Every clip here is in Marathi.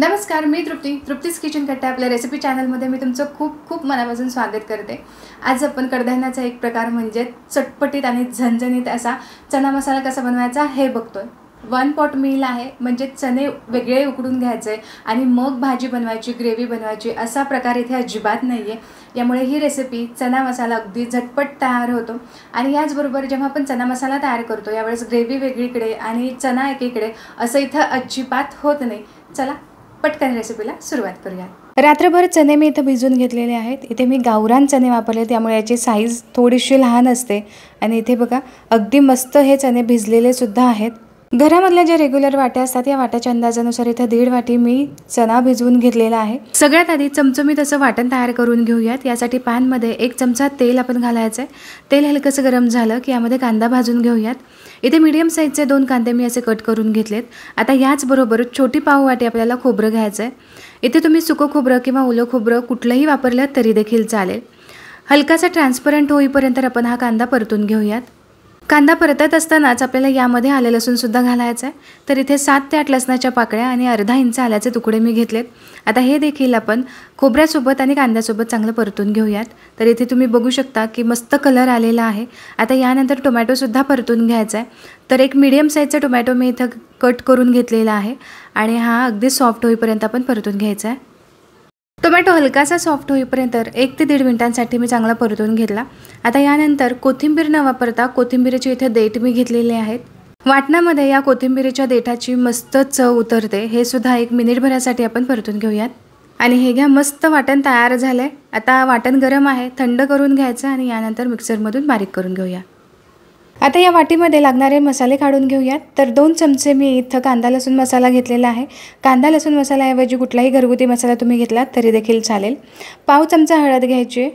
नमस्कार मी तृप्ती तृप्तीस किचन कट्टा आपल्या रेसिपी चॅनलमध्ये मी तुमचं खूप खूप मनापासून स्वागत करते आज आपण कडधान्याचा एक प्रकार म्हणजे चटपटीत आणि झणझणीत असा चना मसाला कसा बनवायचा हे बघतोय वन पॉट मील आहे म्हणजे चणे वेगळे उकडून घ्यायचे आणि मग भाजी बनवायची ग्रेव्ही बनवायची असा प्रकार इथे अजिबात नाही आहे यामुळे ही रेसिपी चना मसाला अगदी झटपट तयार होतो आणि याचबरोबर जेव्हा आपण चना मसाला तयार करतो यावेळेस ग्रेव्ही वेगळीकडे आणि चणा एकीकडे असं इथं अजिबात होत नाही चला पटकन रेसिपीला सुरुवात करूया रात्रभर चणे मी इथं भिजून घेतलेले आहेत इथे मी गावरान चणे वापरले त्यामुळे याची साईज थोडीशी लहान असते आणि इथे बघा अगदी मस्त हे चणे भिजलेले सुद्धा आहेत घरामधल्या ज्या रेग्युलर वाट्या असतात या वाट्याच्या अंदाजानुसार इथं दीड वाटी मी चणा भिजवून घेतलेला आहे सगळ्यात आधी चमचमीत असं वाटण तयार करून घेऊयात यासाठी पॅनमध्ये एक चमचा तेल आपण घालायचं आहे तेल हलकंसं गरम झालं की यामध्ये कांदा भाजून घेऊयात इथे मीडियम साईजचे दोन कांदे मी असे कट करून घेतलेत आता याचबरोबर छोटी वाटी आपल्याला खोबरं घ्यायचं आहे इथे तुम्ही सुकं खोबरं किंवा ओलं खोबरं कुठलंही वापरलं तरी देखील चालेल हलकासा ट्रान्सपरंट होईपर्यंत आपण हा कांदा परतून घेऊयात कांदा परतत असतानाच आपल्याला यामध्ये आले लसूणसुद्धा घालायचं आहे तर इथे सात ते आठ लसणाच्या पाकळ्या आणि अर्धा इंच आल्याचे तुकडे मी घेतलेत आता हे देखील आपण खोबऱ्यासोबत आणि कांद्यासोबत चांगलं परतून घेऊयात तर इथे तुम्ही बघू शकता की मस्त कलर आलेला आहे आता यानंतर टोमॅटोसुद्धा परतून घ्यायचा आहे तर एक मिडियम साईजचा टोमॅटो मी इथं कट करून घेतलेला आहे आणि हा अगदी सॉफ्ट होईपर्यंत आपण परतून घ्यायचा आहे टोमॅटो हलकासा सॉफ्ट होईपर्यंत एक ते दीड मिनिटांसाठी मी चांगला परतून घेतला आता यानंतर कोथिंबीर न वापरता कोथिंबीरचे इथे देठ मी घेतलेले आहेत वाटणामध्ये या कोथिंबीरीच्या देठाची मस्त चव उतरते हे सुद्धा एक मिनिटभरासाठी आपण परतून घेऊयात आणि हे घ्या मस्त वाटण तयार झालं आहे आता वाटण गरम आहे थंड करून घ्यायचं आणि यानंतर मिक्सरमधून बारीक करून घेऊया आता या वाटीमध्ये लागणारे मसाले काढून घेऊयात तर दोन चमचे मी इथं कांदा लसूण मसाला घेतलेला आहे कांदा लसूण मसाल्याऐवजी कुठलाही घरगुती मसाला तुम्ही घेतला तरी देखील चालेल पाव चमचा हळद घ्यायची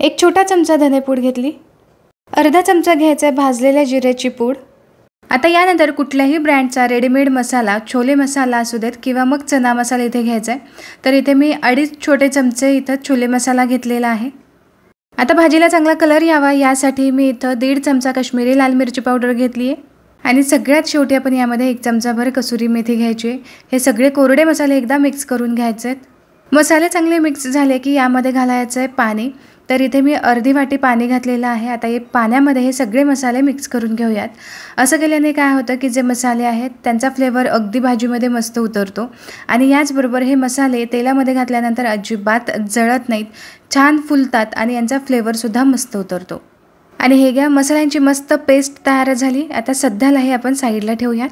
एक छोटा चमचा धनेपूड घेतली अर्धा चमचा घ्यायचा आहे भाजलेल्या जिऱ्याची पूड आता यानंतर कुठल्याही ब्रँडचा रेडीमेड मसाला छोले मसाला असू देत किंवा मग चना मसाला इथे घ्यायचा आहे तर इथे मी अडीच छोटे चमचे इथं छोले मसाला घेतलेला आहे आता भाजीला चांगला कलर यावा यासाठी मी इथं दीड चमचा काश्मिरी लाल मिरची पावडर घेतली आहे आणि सगळ्यात शेवटी आपण यामध्ये एक चमचाभर कसुरी मेथी घ्यायची आहे हे सगळे कोरडे मसाले एकदा मिक्स करून घ्यायचे आहेत मसाले चांगले मिक्स झाले की यामध्ये घालायचं आहे पाणी तर इथे मी अर्धी वाटी पाणी घातलेलं आहे आता हे पाण्यामध्ये हे सगळे मसाले मिक्स करून घेऊयात असं केल्याने काय होतं की जे मसाले आहेत त्यांचा फ्लेवर अगदी भाजीमध्ये मस्त उतरतो आणि याचबरोबर हे मसाले तेलामध्ये घातल्यानंतर अजिबात जळत नाहीत छान फुलतात आणि यांचा फ्लेवरसुद्धा मस्त उतरतो आणि हे घ्या मसाल्यांची मस्त पेस्ट तयार झाली आता सध्याला हे आपण साईडला ठेवूयात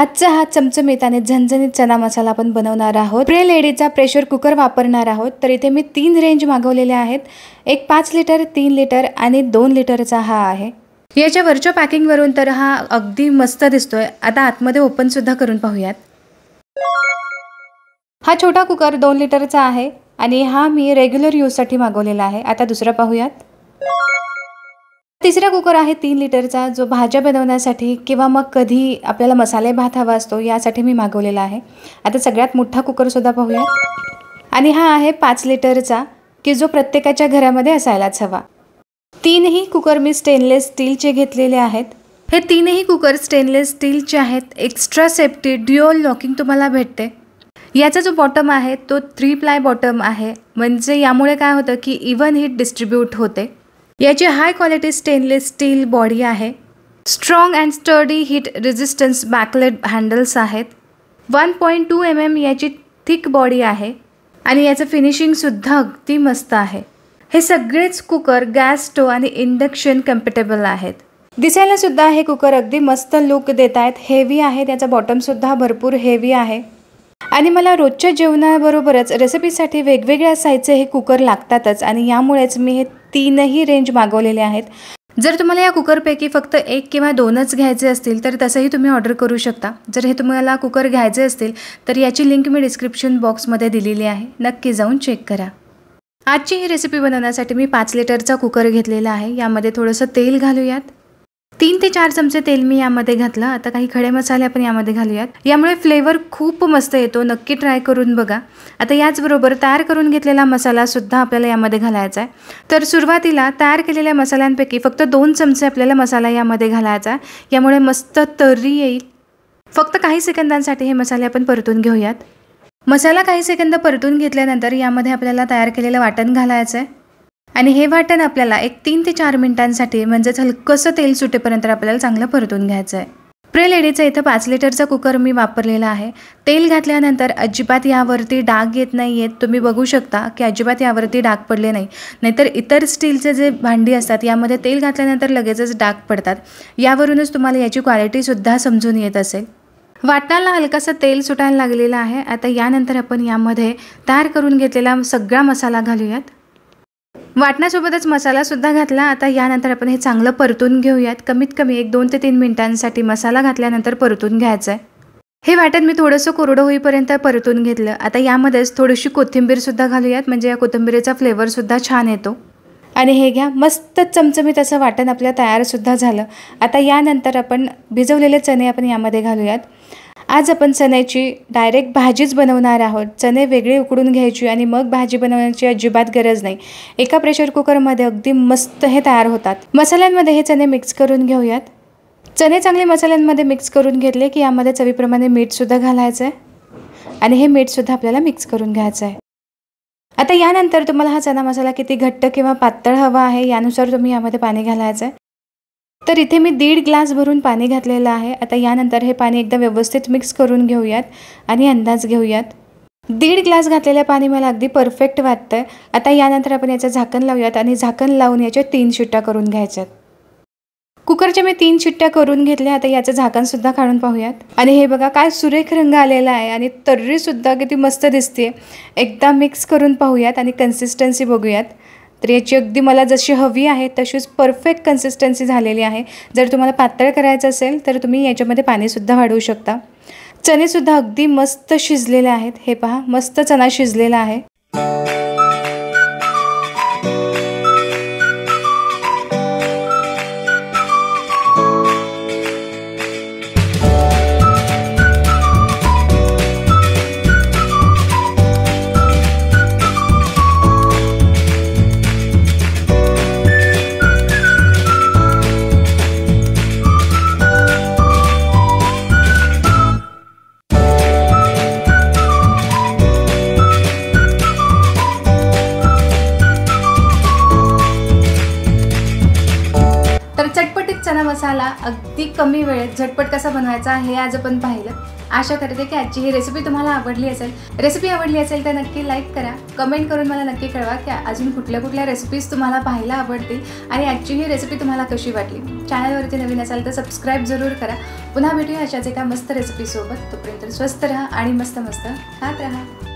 आजचा हा चमचमीत आणि झणझणीत चना मसाला आपण बनवणार आहोत प्रे लेडीचा प्रेशर कुकर वापरणार आहोत तर इथे मी तीन रेंज मागवलेल्या आहेत एक पाच लिटर तीन लिटर आणि दोन लिटरचा हा आहे याच्या वरच्या पॅकिंगवरून तर हा अगदी मस्त दिसतोय आता आतमध्ये ओपनसुद्धा करून पाहूयात हा छोटा कुकर दोन लिटरचा आहे आणि हा मी रेग्युलर यूजसाठी मागवलेला आहे आता दुसरा पाहूयात तिसरा कुकर आहे तीन लिटरचा जो भाज्या बनवण्यासाठी किंवा मग कधी आपल्याला मसाले भात हवा असतो यासाठी मी मागवलेला आहे आता सगळ्यात मोठा कुकरसुद्धा पाहूया आणि हा आहे पाच लिटरचा की जो प्रत्येकाच्या घरामध्ये असायलाच हवा तीनही कुकर मी स्टेनलेस स्टीलचे घेतलेले आहेत हे तीनही कुकर स्टेनलेस स्टीलचे आहेत एक्स्ट्रा सेफ्टी ड्युअल लॉकिंग तुम्हाला भेटते याचा जो बॉटम आहे तो थ्री प्लाय बॉटम आहे म्हणजे यामुळे काय होतं की इवन हीट डिस्ट्रीब्यूट होते याची high quality stainless steel body आहे strong and sturdy heat resistance bakelite handles आहेत one point two M M याची थिक बॉडी आहे आणि याचं फिनिशिंगसुद्धा अगदी मस्त आहे हे सगळेच कुकर गॅस स्टोव आणि इंडक्शन कम्फर्टेबल आहेत दिसायलासुद्धा हे कुकर अगदी मस्त लुक देत आहेत हेवी आहे त्याचा बॉटमसुद्धा भरपूर हेवी आहे आणि मला रोजच्या जेवणाबरोबरच रेसिपीसाठी वेगवेगळ्या साईजचे हे कुकर लागतातच आणि यामुळेच मी हे तीनही रेंज मागवलेले आहेत जर तुम्हाला या कुकरपैकी फक्त एक किंवा दोनच घ्यायचे असतील तर तसंही तुम्ही ऑर्डर करू शकता जर हे तुम्हाला कुकर घ्यायचे असतील तर याची लिंक मी डिस्क्रिप्शन बॉक्समध्ये दिलेली आहे नक्की जाऊन चेक करा आजची ही रेसिपी बनवण्यासाठी मी पाच लिटरचा कुकर घेतलेला आहे यामध्ये थोडंसं तेल घालूयात तीन ते चार चमचे तेल मी यामध्ये घातलं आता काही खडे मसाले आपण यामध्ये घालूयात यामुळे फ्लेवर खूप मस्त येतो नक्की ट्राय करून बघा आता याचबरोबर तयार करून घेतलेला मसालासुद्धा आपल्याला यामध्ये घालायचा आहे तर सुरुवातीला तयार केलेल्या मसाल्यांपैकी फक्त दोन चमचे आपल्याला मसाला यामध्ये घालायचा आहे यामुळे मस्त तर्री येईल फक्त काही सेकंदांसाठी हे मसाले आपण परतून घेऊयात मसाला काही सेकंद परतून घेतल्यानंतर यामध्ये आपल्याला तयार केलेलं वाटण घालायचं आहे आणि हे वाटण आपल्याला एक तीन ते चार मिनिटांसाठी म्हणजेच हलकंसं तेल सुटेपर्यंत आपल्याला चांगलं परतून घ्यायचं आहे प्रे लेडीचं इथं पाच लिटरचा कुकर मी वापरलेला आहे तेल घातल्यानंतर अजिबात यावरती डाग येत नाही आहेत तुम्ही बघू शकता की अजिबात यावरती डाग पडले नाही नाहीतर इतर स्टीलचे जे भांडी असतात यामध्ये तेल घातल्यानंतर लगेचच डाग पडतात यावरूनच तुम्हाला याची क्वालिटीसुद्धा समजून येत असेल वाटणाला हलकासं तेल सुटायला लागलेलं आहे आता यानंतर आपण यामध्ये तयार करून घेतलेला सगळा मसाला घालूयात वाटणासोबतच मसालासुद्धा घातला आता यानंतर आपण हे चांगलं परतून घेऊयात कमीत कमी एक दोन ते तीन मिनिटांसाठी मसाला घातल्यानंतर परतून घ्यायचं आहे हे वाटण मी थोडंसं कोरडं होईपर्यंत परतून घेतलं आता यामध्येच थोडीशी कोथिंबीरसुद्धा घालूयात म्हणजे या कोथिंबीरीचा फ्लेवरसुद्धा छान येतो आणि हे घ्या मस्त चमचमीत असं वाटण तयार तयारसुद्धा झालं आता यानंतर आपण भिजवलेले चणे आपण यामध्ये घालूयात आज आपण चण्याची डायरेक्ट भाजीच बनवणार आहोत चणे वेगळे उकडून घ्यायची आणि मग भाजी बनवण्याची अजिबात गरज नाही एका प्रेशर कुकरमध्ये अगदी मस्त हे तयार होतात मसाल्यांमध्ये हे चणे मिक्स करून घेऊयात चणे चांगले मसाल्यांमध्ये मिक्स करून घेतले की यामध्ये चवीप्रमाणे मीठसुद्धा घालायचं आहे आणि हे मीठसुद्धा आपल्याला मिक्स करून घ्यायचं आहे आता यानंतर तुम्हाला हा चना मसाला किती घट्ट किंवा पातळ हवा आहे यानुसार तुम्ही यामध्ये पाणी घालायचं आहे तर इथे मी दीड ग्लास भरून पाणी घातलेलं आहे आता यानंतर हे पाणी एकदा व्यवस्थित मिक्स करून घेऊयात आणि अंदाज घेऊयात दीड ग्लास घातलेलं पाणी मला अगदी परफेक्ट वाटतं आहे आता यानंतर आपण याचं झाकण लावूयात आणि झाकण लावून याच्या तीन शिट्ट्या करून घ्यायच्यात कुकरच्या मी तीन शिट्ट्या करून घेतल्या आता याचं झाकणसुद्धा काढून पाहूयात आणि हे बघा काय सुरेख रंग आलेला आहे आणि तर्रीसुद्धा किती मस्त दिसते एकदा मिक्स करून पाहूयात आणि कन्सिस्टन्सी बघूयात तर याची अगदी मला जशी हवी आहे तशीच परफेक्ट कन्सिस्टन्सी झालेली आहे जर तुम्हाला पातळ करायचं असेल तर तुम्ही याच्यामध्ये पाणीसुद्धा वाढवू शकता चणेसुद्धा अगदी मस्त शिजलेले आहेत हे पहा मस्त चणा शिजलेला आहे मसाला अगदी कमी वेळेत झटपट कसा बनवायचा हे आज आपण पाहिलं आशा करते की आजची ही रेसिपी तुम्हाला आवडली असेल रेसिपी आवडली असेल तर नक्की लाईक करा कमेंट करून मला नक्की कळवा की अजून कुठल्या कुठल्या रेसिपीज तुम्हाला पाहायला आवडतील आणि आजची ही रेसिपी तुम्हाला कशी वाटली चॅनलवरती नवीन असाल तर सबस्क्राईब जरूर करा पुन्हा भेटूया अशाच एका मस्त रेसिपीसोबत तोपर्यंत स्वस्त राहा आणि मस्त मस्त खात राहा